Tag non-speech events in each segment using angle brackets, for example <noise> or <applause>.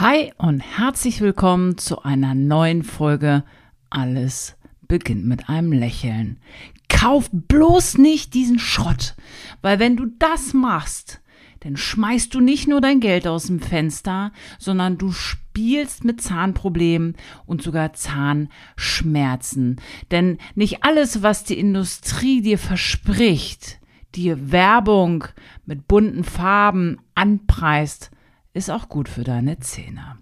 Hi und herzlich willkommen zu einer neuen Folge Alles beginnt mit einem Lächeln. Kauf bloß nicht diesen Schrott, weil wenn du das machst, dann schmeißt du nicht nur dein Geld aus dem Fenster, sondern du spielst mit Zahnproblemen und sogar Zahnschmerzen. Denn nicht alles, was die Industrie dir verspricht, dir Werbung mit bunten Farben anpreist, ist auch gut für deine Zähne.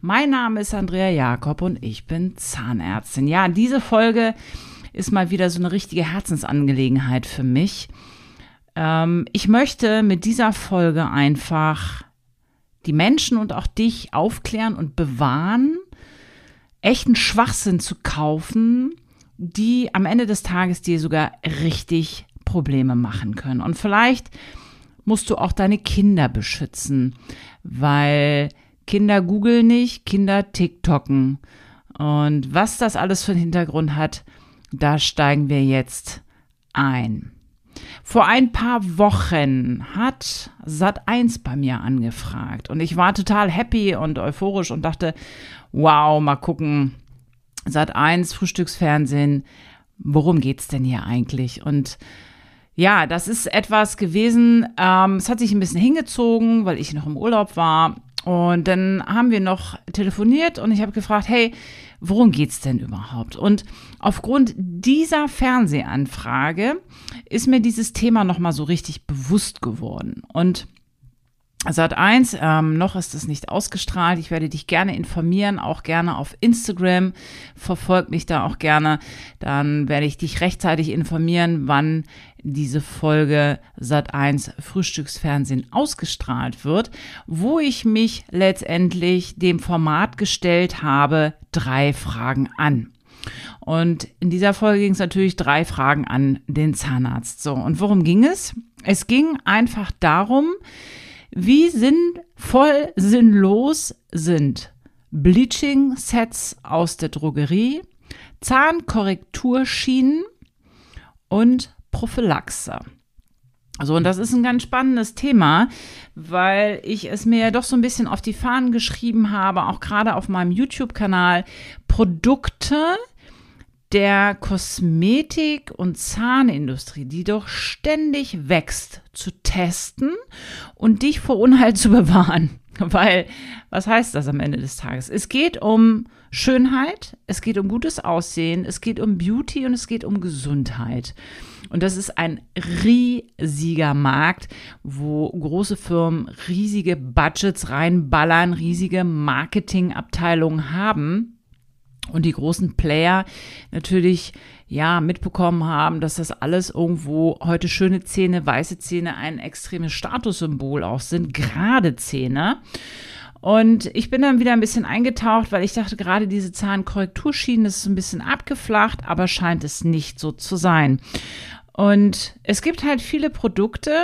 Mein Name ist Andrea Jakob und ich bin Zahnärztin. Ja, diese Folge ist mal wieder so eine richtige Herzensangelegenheit für mich. Ähm, ich möchte mit dieser Folge einfach die Menschen und auch dich aufklären und bewahren, echten Schwachsinn zu kaufen, die am Ende des Tages dir sogar richtig Probleme machen können. Und vielleicht musst du auch deine Kinder beschützen, weil Kinder googeln nicht, Kinder TikToken. Und was das alles für einen Hintergrund hat, da steigen wir jetzt ein. Vor ein paar Wochen hat Sat1 bei mir angefragt und ich war total happy und euphorisch und dachte, wow, mal gucken, Sat1 Frühstücksfernsehen, worum geht's denn hier eigentlich? Und ja, das ist etwas gewesen. Ähm, es hat sich ein bisschen hingezogen, weil ich noch im Urlaub war. Und dann haben wir noch telefoniert und ich habe gefragt, hey, worum geht's denn überhaupt? Und aufgrund dieser Fernsehanfrage ist mir dieses Thema nochmal so richtig bewusst geworden. Und Sat 1, ähm, noch ist es nicht ausgestrahlt. Ich werde dich gerne informieren, auch gerne auf Instagram. Verfolg mich da auch gerne. Dann werde ich dich rechtzeitig informieren, wann diese Folge Sat 1 Frühstücksfernsehen ausgestrahlt wird, wo ich mich letztendlich dem Format gestellt habe, drei Fragen an. Und in dieser Folge ging es natürlich drei Fragen an den Zahnarzt. So, und worum ging es? Es ging einfach darum, wie sinnvoll sinnlos sind Bleaching-Sets aus der Drogerie, Zahnkorrekturschienen und Prophylaxe. So, und das ist ein ganz spannendes Thema, weil ich es mir ja doch so ein bisschen auf die Fahnen geschrieben habe, auch gerade auf meinem YouTube-Kanal, Produkte, der Kosmetik- und Zahnindustrie, die doch ständig wächst, zu testen und dich vor Unheil <laughs> zu bewahren. Weil, was heißt das am Ende des Tages? Es geht um Schönheit, es geht um gutes Aussehen, es geht um Beauty und es geht um Gesundheit. Und das ist ein riesiger Markt, wo große Firmen riesige Budgets reinballern, riesige Marketingabteilungen haben und die großen Player natürlich ja mitbekommen haben, dass das alles irgendwo heute schöne Zähne, weiße Zähne ein extremes Statussymbol auch sind, gerade Zähne. Und ich bin dann wieder ein bisschen eingetaucht, weil ich dachte, gerade diese Zahnkorrekturschienen, ist ein bisschen abgeflacht, aber scheint es nicht so zu sein. Und es gibt halt viele Produkte,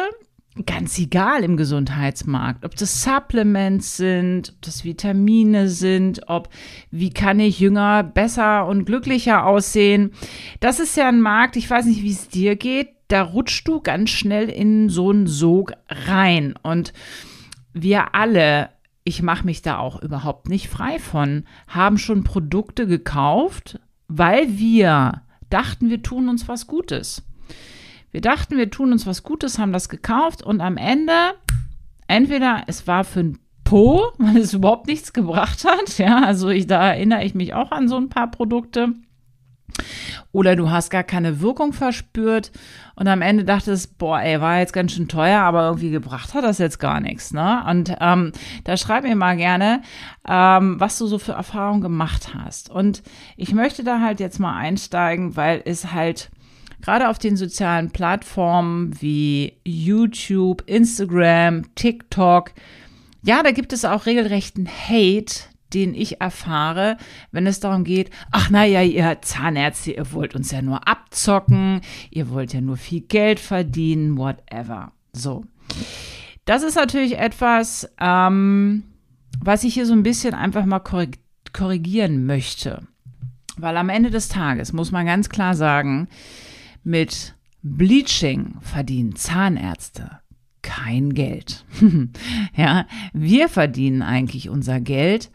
ganz egal im Gesundheitsmarkt, ob das Supplements sind, ob das Vitamine sind, ob wie kann ich jünger, besser und glücklicher aussehen. Das ist ja ein Markt, ich weiß nicht, wie es dir geht, da rutschst du ganz schnell in so einen Sog rein. Und wir alle, ich mache mich da auch überhaupt nicht frei von, haben schon Produkte gekauft, weil wir dachten, wir tun uns was Gutes. Wir dachten, wir tun uns was Gutes, haben das gekauft und am Ende, entweder es war für ein Po, <laughs> weil es überhaupt nichts gebracht hat. Ja, also ich, da erinnere ich mich auch an so ein paar Produkte. Oder du hast gar keine Wirkung verspürt und am Ende dachtest, boah, ey, war jetzt ganz schön teuer, aber irgendwie gebracht hat das jetzt gar nichts. Ne? Und ähm, da schreib mir mal gerne, ähm, was du so für Erfahrungen gemacht hast. Und ich möchte da halt jetzt mal einsteigen, weil es halt Gerade auf den sozialen Plattformen wie YouTube, Instagram, TikTok. Ja, da gibt es auch regelrechten Hate, den ich erfahre, wenn es darum geht, ach naja, ihr Zahnärzte, ihr wollt uns ja nur abzocken, ihr wollt ja nur viel Geld verdienen, whatever. So. Das ist natürlich etwas, ähm, was ich hier so ein bisschen einfach mal korrig korrigieren möchte. Weil am Ende des Tages muss man ganz klar sagen, mit Bleaching verdienen Zahnärzte kein Geld. <laughs> ja, wir verdienen eigentlich unser Geld,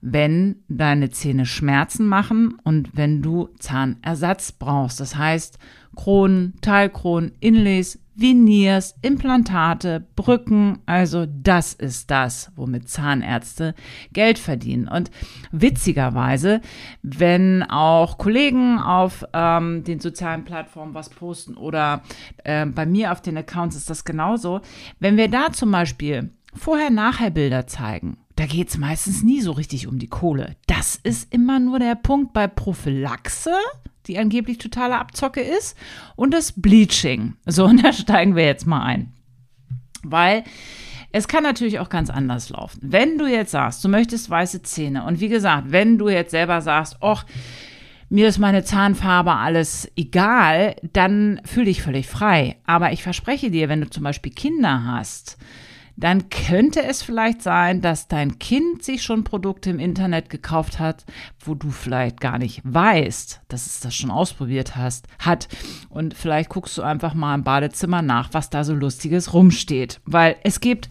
wenn deine Zähne Schmerzen machen und wenn du Zahnersatz brauchst. Das heißt, Kronen, Teilkronen, Inlays, Veneers, Implantate, Brücken. Also das ist das, womit Zahnärzte Geld verdienen. Und witzigerweise, wenn auch Kollegen auf ähm, den sozialen Plattformen was posten oder äh, bei mir auf den Accounts ist das genauso, wenn wir da zum Beispiel Vorher-Nachher-Bilder zeigen, da geht es meistens nie so richtig um die Kohle. Das ist immer nur der Punkt bei Prophylaxe die angeblich totale Abzocke ist, und das Bleaching. So, <laughs> und da steigen wir jetzt mal ein. Weil es kann natürlich auch ganz anders laufen. Wenn du jetzt sagst, du möchtest weiße Zähne und wie gesagt, wenn du jetzt selber sagst, ach, mir ist meine Zahnfarbe alles egal, dann fühle ich völlig frei. Aber ich verspreche dir, wenn du zum Beispiel Kinder hast, dann könnte es vielleicht sein, dass dein Kind sich schon Produkte im Internet gekauft hat, wo du vielleicht gar nicht weißt, dass es das schon ausprobiert hast, hat. Und vielleicht guckst du einfach mal im Badezimmer nach, was da so lustiges rumsteht, weil es gibt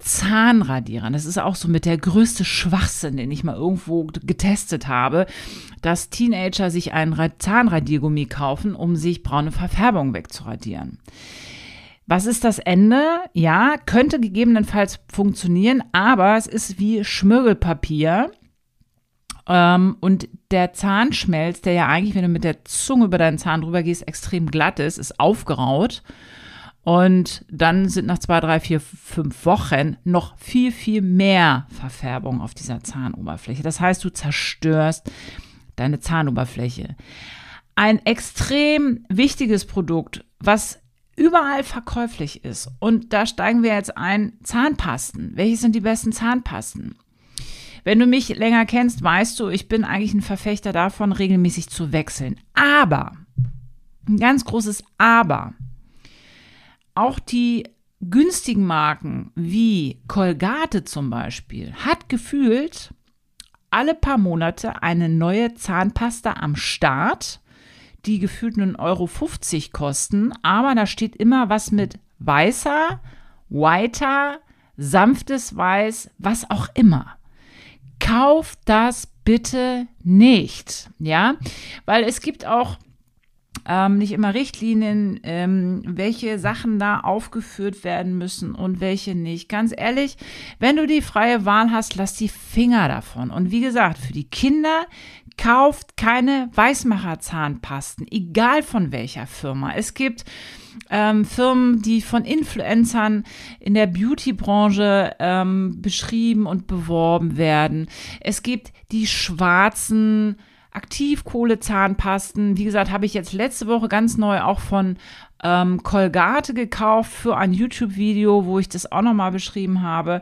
Zahnradierer. Das ist auch so mit der größte Schwachsinn, den ich mal irgendwo getestet habe, dass Teenager sich einen Zahnradiergummi kaufen, um sich braune Verfärbung wegzuradieren. Was ist das Ende? Ja, könnte gegebenenfalls funktionieren, aber es ist wie Schmirgelpapier. Ähm, und der Zahnschmelz, der ja eigentlich, wenn du mit der Zunge über deinen Zahn drüber gehst, extrem glatt ist, ist aufgeraut. Und dann sind nach zwei, drei, vier, fünf Wochen noch viel, viel mehr Verfärbung auf dieser Zahnoberfläche. Das heißt, du zerstörst deine Zahnoberfläche. Ein extrem wichtiges Produkt, was überall verkäuflich ist. Und da steigen wir jetzt ein, Zahnpasten. Welche sind die besten Zahnpasten? Wenn du mich länger kennst, weißt du, ich bin eigentlich ein Verfechter davon, regelmäßig zu wechseln. Aber, ein ganz großes Aber, auch die günstigen Marken wie Colgate zum Beispiel hat gefühlt alle paar Monate eine neue Zahnpasta am Start, die gefühlt einen Euro 50 kosten, aber da steht immer was mit weißer, weiter, sanftes Weiß, was auch immer. Kauf das bitte nicht, ja, weil es gibt auch ähm, nicht immer Richtlinien, ähm, welche Sachen da aufgeführt werden müssen und welche nicht. Ganz ehrlich, wenn du die freie Wahl hast, lass die Finger davon. Und wie gesagt, für die Kinder Kauft keine Weißmacher-Zahnpasten, egal von welcher Firma. Es gibt ähm, Firmen, die von Influencern in der Beauty-Branche ähm, beschrieben und beworben werden. Es gibt die schwarzen Aktivkohlezahnpasten. Wie gesagt, habe ich jetzt letzte Woche ganz neu auch von ähm, Colgate gekauft für ein YouTube-Video, wo ich das auch nochmal beschrieben habe.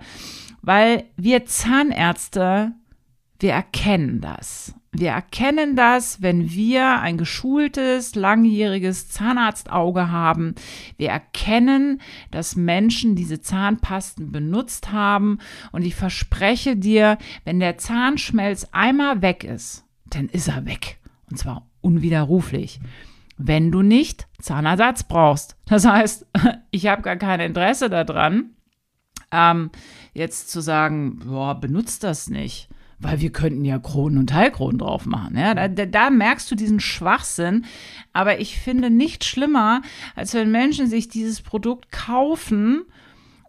Weil wir Zahnärzte, wir erkennen das. Wir erkennen das, wenn wir ein geschultes, langjähriges Zahnarztauge haben. Wir erkennen, dass Menschen diese Zahnpasten benutzt haben. Und ich verspreche dir, wenn der Zahnschmelz einmal weg ist, dann ist er weg. Und zwar unwiderruflich. Wenn du nicht Zahnersatz brauchst. Das heißt, <laughs> ich habe gar kein Interesse daran, ähm, jetzt zu sagen, boah, benutzt das nicht weil wir könnten ja Kronen und Teilkronen drauf machen. Ja, da, da, merkst du diesen Schwachsinn. Aber ich finde nicht schlimmer, als wenn Menschen sich dieses Produkt kaufen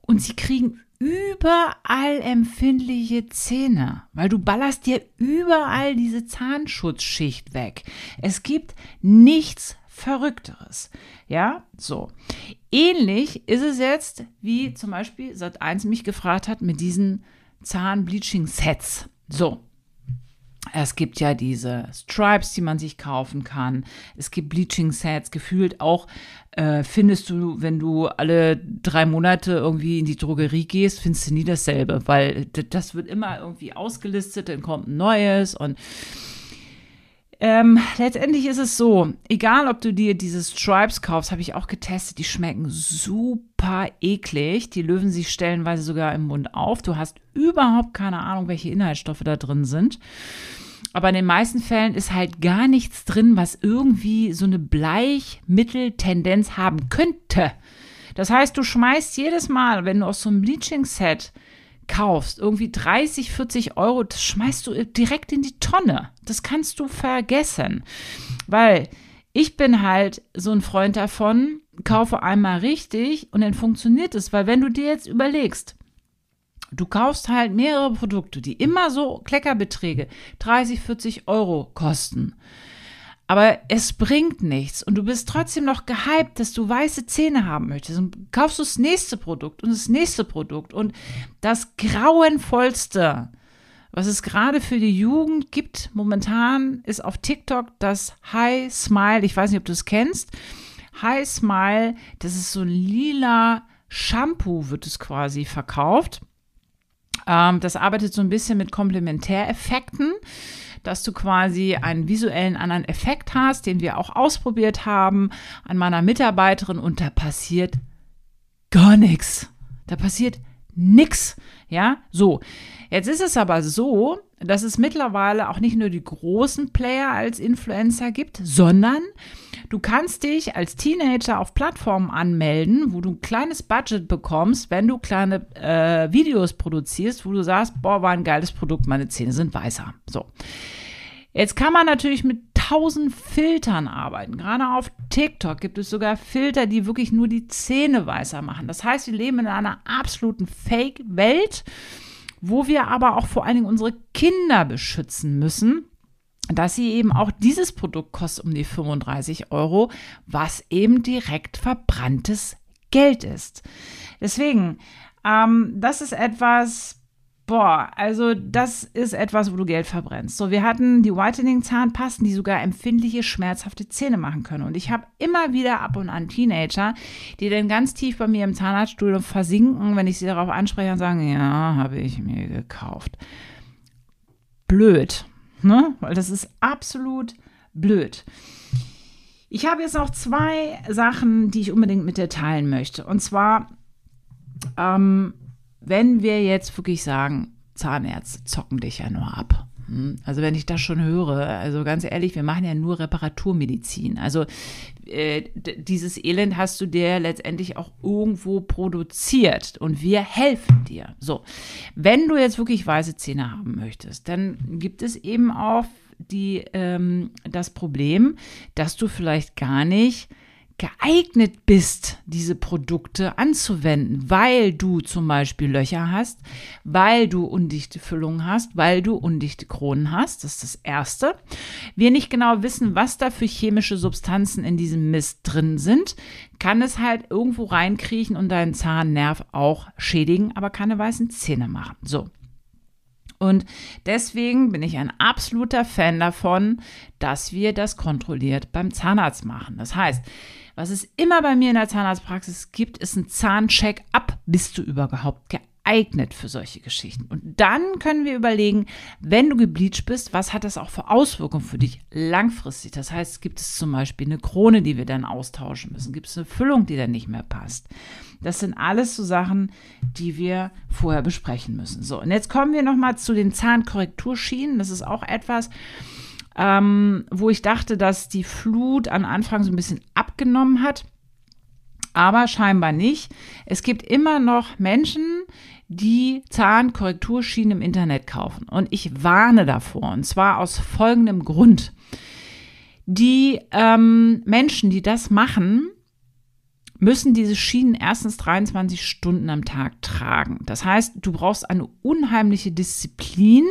und sie kriegen überall empfindliche Zähne, weil du ballerst dir überall diese Zahnschutzschicht weg. Es gibt nichts Verrückteres. Ja, so. Ähnlich ist es jetzt, wie zum Beispiel Sat1 mich gefragt hat mit diesen Zahnbleaching-Sets. So. Es gibt ja diese Stripes, die man sich kaufen kann. Es gibt Bleaching Sets. Gefühlt auch äh, findest du, wenn du alle drei Monate irgendwie in die Drogerie gehst, findest du nie dasselbe, weil das wird immer irgendwie ausgelistet, dann kommt ein neues und ähm, letztendlich ist es so, egal ob du dir diese Stripes kaufst, habe ich auch getestet, die schmecken super eklig. Die lösen sich stellenweise sogar im Mund auf. Du hast überhaupt keine Ahnung, welche Inhaltsstoffe da drin sind. Aber in den meisten Fällen ist halt gar nichts drin, was irgendwie so eine Bleichmitteltendenz haben könnte. Das heißt, du schmeißt jedes Mal, wenn du aus so einem Bleaching-Set kaufst, irgendwie 30, 40 Euro, das schmeißt du direkt in die Tonne. Das kannst du vergessen. Weil ich bin halt so ein Freund davon, kaufe einmal richtig und dann funktioniert es. Weil wenn du dir jetzt überlegst, Du kaufst halt mehrere Produkte, die immer so Kleckerbeträge 30, 40 Euro kosten aber es bringt nichts und du bist trotzdem noch gehypt, dass du weiße Zähne haben möchtest und kaufst du das nächste Produkt und das nächste Produkt und das grauenvollste, was es gerade für die Jugend gibt momentan, ist auf TikTok das High Smile. Ich weiß nicht, ob du es kennst. High Smile, das ist so ein lila Shampoo, wird es quasi verkauft. Ähm, das arbeitet so ein bisschen mit Komplementäreffekten, dass du quasi einen visuellen anderen Effekt hast, den wir auch ausprobiert haben an meiner Mitarbeiterin und da passiert gar nichts. Da passiert nichts. Ja, so. Jetzt ist es aber so, dass es mittlerweile auch nicht nur die großen Player als Influencer gibt, sondern Du kannst dich als Teenager auf Plattformen anmelden, wo du ein kleines Budget bekommst, wenn du kleine äh, Videos produzierst, wo du sagst, boah, war ein geiles Produkt, meine Zähne sind weißer. So. Jetzt kann man natürlich mit tausend Filtern arbeiten. Gerade auf TikTok gibt es sogar Filter, die wirklich nur die Zähne weißer machen. Das heißt, wir leben in einer absoluten Fake-Welt, wo wir aber auch vor allen Dingen unsere Kinder beschützen müssen dass sie eben auch dieses Produkt kostet um die 35 Euro, was eben direkt verbranntes Geld ist. Deswegen, ähm, das ist etwas, boah, also das ist etwas, wo du Geld verbrennst. So, wir hatten die Whitening-Zahnpasten, die sogar empfindliche, schmerzhafte Zähne machen können. Und ich habe immer wieder ab und an Teenager, die dann ganz tief bei mir im Zahnarztstuhl versinken, wenn ich sie darauf anspreche und sagen, ja, habe ich mir gekauft. Blöd. Ne? Weil das ist absolut blöd. Ich habe jetzt noch zwei Sachen, die ich unbedingt mit dir teilen möchte. Und zwar, ähm, wenn wir jetzt wirklich sagen, Zahnärzte zocken dich ja nur ab. Hm? Also wenn ich das schon höre, also ganz ehrlich, wir machen ja nur Reparaturmedizin. Also äh, dieses Elend hast du dir letztendlich auch irgendwo produziert und wir helfen dir. So, wenn du jetzt wirklich weiße Zähne haben möchtest, dann gibt es eben auch die, ähm, das Problem, dass du vielleicht gar nicht geeignet bist, diese Produkte anzuwenden, weil du zum Beispiel Löcher hast, weil du undichte Füllungen hast, weil du undichte Kronen hast. Das ist das Erste. Wir nicht genau wissen, was da für chemische Substanzen in diesem Mist drin sind, kann es halt irgendwo reinkriechen und deinen Zahnnerv auch schädigen, aber keine weißen Zähne machen. So. Und deswegen bin ich ein absoluter Fan davon, dass wir das kontrolliert beim Zahnarzt machen. Das heißt, was es immer bei mir in der Zahnarztpraxis gibt, ist ein Zahncheck ab. Bist du überhaupt geeignet für solche Geschichten? Und dann können wir überlegen, wenn du gebleached bist, was hat das auch für Auswirkungen für dich langfristig? Das heißt, gibt es zum Beispiel eine Krone, die wir dann austauschen müssen? Gibt es eine Füllung, die dann nicht mehr passt? Das sind alles so Sachen, die wir vorher besprechen müssen. So, und jetzt kommen wir nochmal zu den Zahnkorrekturschienen. Das ist auch etwas, ähm, wo ich dachte, dass die Flut an Anfang so ein bisschen abgenommen hat. Aber scheinbar nicht. Es gibt immer noch Menschen, die Zahnkorrekturschienen im Internet kaufen. Und ich warne davor. Und zwar aus folgendem Grund. Die ähm, Menschen, die das machen, müssen diese Schienen erstens 23 Stunden am Tag tragen. Das heißt, du brauchst eine unheimliche Disziplin,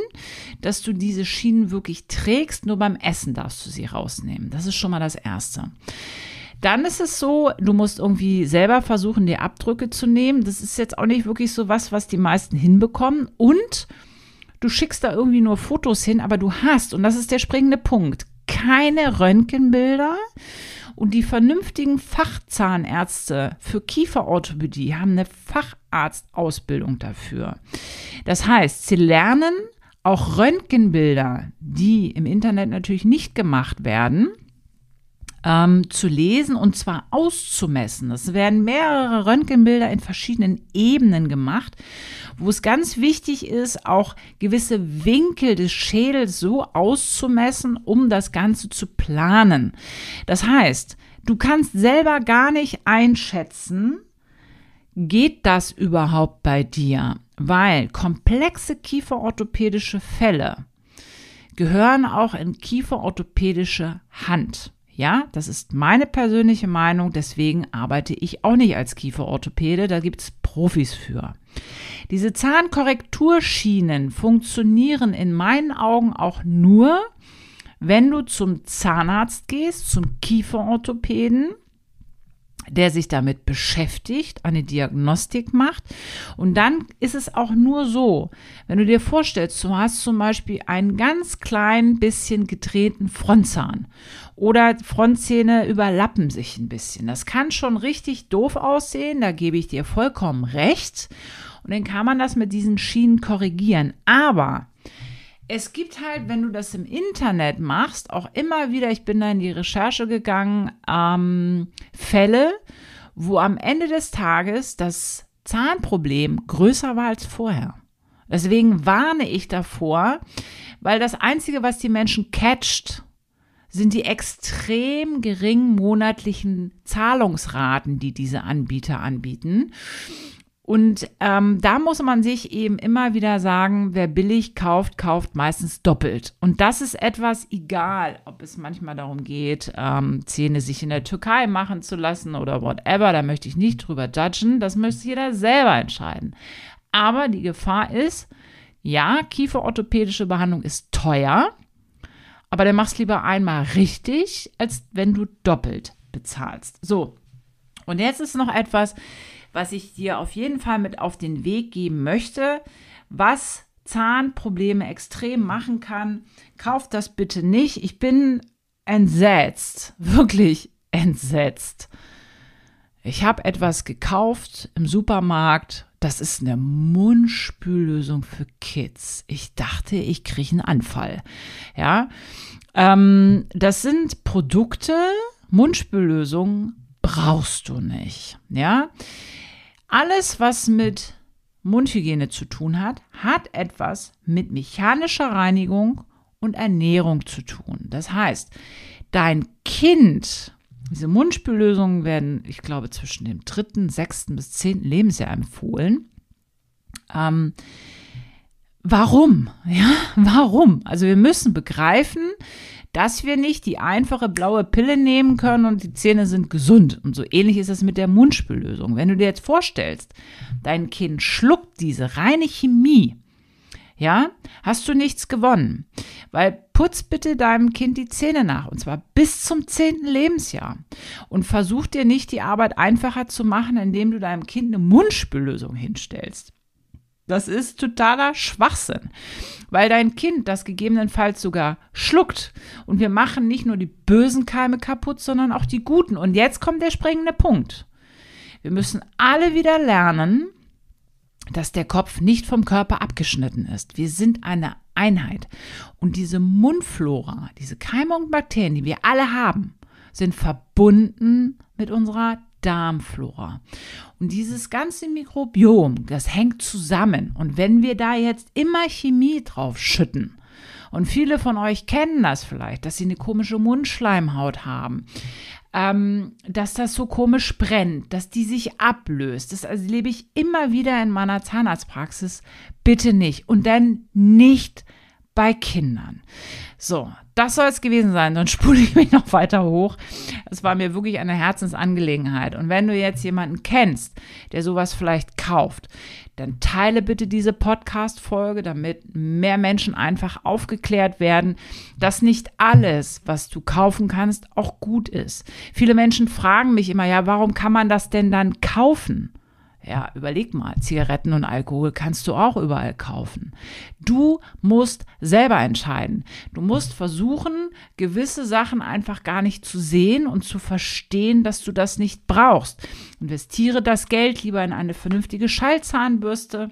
dass du diese Schienen wirklich trägst. Nur beim Essen darfst du sie rausnehmen. Das ist schon mal das Erste. Dann ist es so, du musst irgendwie selber versuchen, dir Abdrücke zu nehmen. Das ist jetzt auch nicht wirklich so was, was die meisten hinbekommen. Und du schickst da irgendwie nur Fotos hin, aber du hast, und das ist der springende Punkt, keine Röntgenbilder, und die vernünftigen Fachzahnärzte für Kieferorthopädie haben eine Facharztausbildung dafür. Das heißt, sie lernen auch Röntgenbilder, die im Internet natürlich nicht gemacht werden, ähm, zu lesen und zwar auszumessen. Es werden mehrere Röntgenbilder in verschiedenen Ebenen gemacht, wo es ganz wichtig ist, auch gewisse Winkel des Schädels so auszumessen, um das Ganze zu planen. Das heißt, du kannst selber gar nicht einschätzen, geht das überhaupt bei dir? Weil komplexe kieferorthopädische Fälle gehören auch in kieferorthopädische Hand. Ja, das ist meine persönliche Meinung, deswegen arbeite ich auch nicht als Kieferorthopäde, da gibt es Profis für. Diese Zahnkorrekturschienen funktionieren in meinen Augen auch nur, wenn du zum Zahnarzt gehst, zum Kieferorthopäden der sich damit beschäftigt, eine Diagnostik macht. Und dann ist es auch nur so, wenn du dir vorstellst, du hast zum Beispiel einen ganz kleinen bisschen gedrehten Frontzahn oder Frontzähne überlappen sich ein bisschen. Das kann schon richtig doof aussehen, da gebe ich dir vollkommen recht. Und dann kann man das mit diesen Schienen korrigieren. Aber es gibt halt, wenn du das im Internet machst, auch immer wieder, ich bin da in die Recherche gegangen, ähm, Fälle, wo am Ende des Tages das Zahnproblem größer war als vorher. Deswegen warne ich davor, weil das Einzige, was die Menschen catcht, sind die extrem geringen monatlichen Zahlungsraten, die diese Anbieter anbieten. Und ähm, da muss man sich eben immer wieder sagen, wer billig kauft, kauft meistens doppelt. Und das ist etwas egal, ob es manchmal darum geht, ähm, Zähne sich in der Türkei machen zu lassen oder whatever. Da möchte ich nicht drüber judgen. Das müsste jeder selber entscheiden. Aber die Gefahr ist, ja, kieferorthopädische Behandlung ist teuer, aber dann machst lieber einmal richtig, als wenn du doppelt bezahlst. So. Und jetzt ist noch etwas, was ich dir auf jeden Fall mit auf den Weg geben möchte, was Zahnprobleme extrem machen kann. Kauft das bitte nicht. Ich bin entsetzt, wirklich entsetzt. Ich habe etwas gekauft im Supermarkt. Das ist eine Mundspüllösung für Kids. Ich dachte, ich kriege einen Anfall. Ja, ähm, das sind Produkte, Mundspüllösungen brauchst du nicht. Ja? Alles, was mit Mundhygiene zu tun hat, hat etwas mit mechanischer Reinigung und Ernährung zu tun. Das heißt, dein Kind, diese Mundspüllösungen werden, ich glaube, zwischen dem dritten, sechsten bis zehnten Lebensjahr empfohlen. Ähm, warum? Ja, warum? Also wir müssen begreifen, dass wir nicht die einfache blaue Pille nehmen können und die Zähne sind gesund. Und so ähnlich ist es mit der Mundspüllösung. Wenn du dir jetzt vorstellst, dein Kind schluckt diese reine Chemie, ja, hast du nichts gewonnen. Weil putz bitte deinem Kind die Zähne nach und zwar bis zum zehnten Lebensjahr. Und versuch dir nicht die Arbeit einfacher zu machen, indem du deinem Kind eine Mundspüllösung hinstellst. Das ist totaler Schwachsinn, weil dein Kind das gegebenenfalls sogar schluckt. Und wir machen nicht nur die bösen Keime kaputt, sondern auch die guten. Und jetzt kommt der springende Punkt. Wir müssen alle wieder lernen, dass der Kopf nicht vom Körper abgeschnitten ist. Wir sind eine Einheit. Und diese Mundflora, diese Keime und Bakterien, die wir alle haben, sind verbunden mit unserer Darmflora. Und dieses ganze Mikrobiom, das hängt zusammen. Und wenn wir da jetzt immer Chemie drauf schütten, und viele von euch kennen das vielleicht, dass sie eine komische Mundschleimhaut haben, ähm, dass das so komisch brennt, dass die sich ablöst. Das erlebe also ich immer wieder in meiner Zahnarztpraxis. Bitte nicht. Und dann nicht bei Kindern. So, das soll es gewesen sein. Dann <laughs> spule ich mich noch weiter hoch. Es war mir wirklich eine Herzensangelegenheit. Und wenn du jetzt jemanden kennst, der sowas vielleicht kauft, dann teile bitte diese Podcast-Folge, damit mehr Menschen einfach aufgeklärt werden, dass nicht alles, was du kaufen kannst, auch gut ist. Viele Menschen fragen mich immer, ja, warum kann man das denn dann kaufen? Ja, überleg mal, Zigaretten und Alkohol kannst du auch überall kaufen. Du musst selber entscheiden. Du musst versuchen, gewisse Sachen einfach gar nicht zu sehen und zu verstehen, dass du das nicht brauchst. Investiere das Geld lieber in eine vernünftige Schallzahnbürste.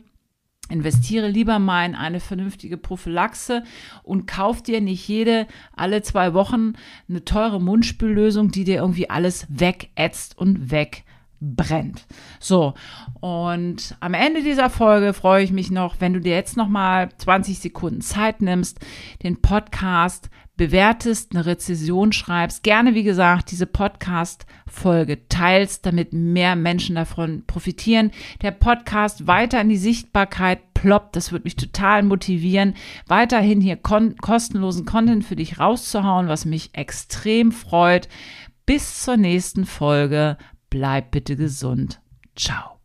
Investiere lieber mal in eine vernünftige Prophylaxe und kauf dir nicht jede alle zwei Wochen eine teure Mundspüllösung, die dir irgendwie alles wegätzt und weg brennt. So, und am Ende dieser Folge freue ich mich noch, wenn du dir jetzt nochmal 20 Sekunden Zeit nimmst, den Podcast bewertest, eine Rezession schreibst, gerne, wie gesagt, diese Podcast-Folge teilst, damit mehr Menschen davon profitieren. Der Podcast weiter in die Sichtbarkeit ploppt, das würde mich total motivieren, weiterhin hier kon kostenlosen Content für dich rauszuhauen, was mich extrem freut. Bis zur nächsten Folge. Bleib bitte gesund. Ciao.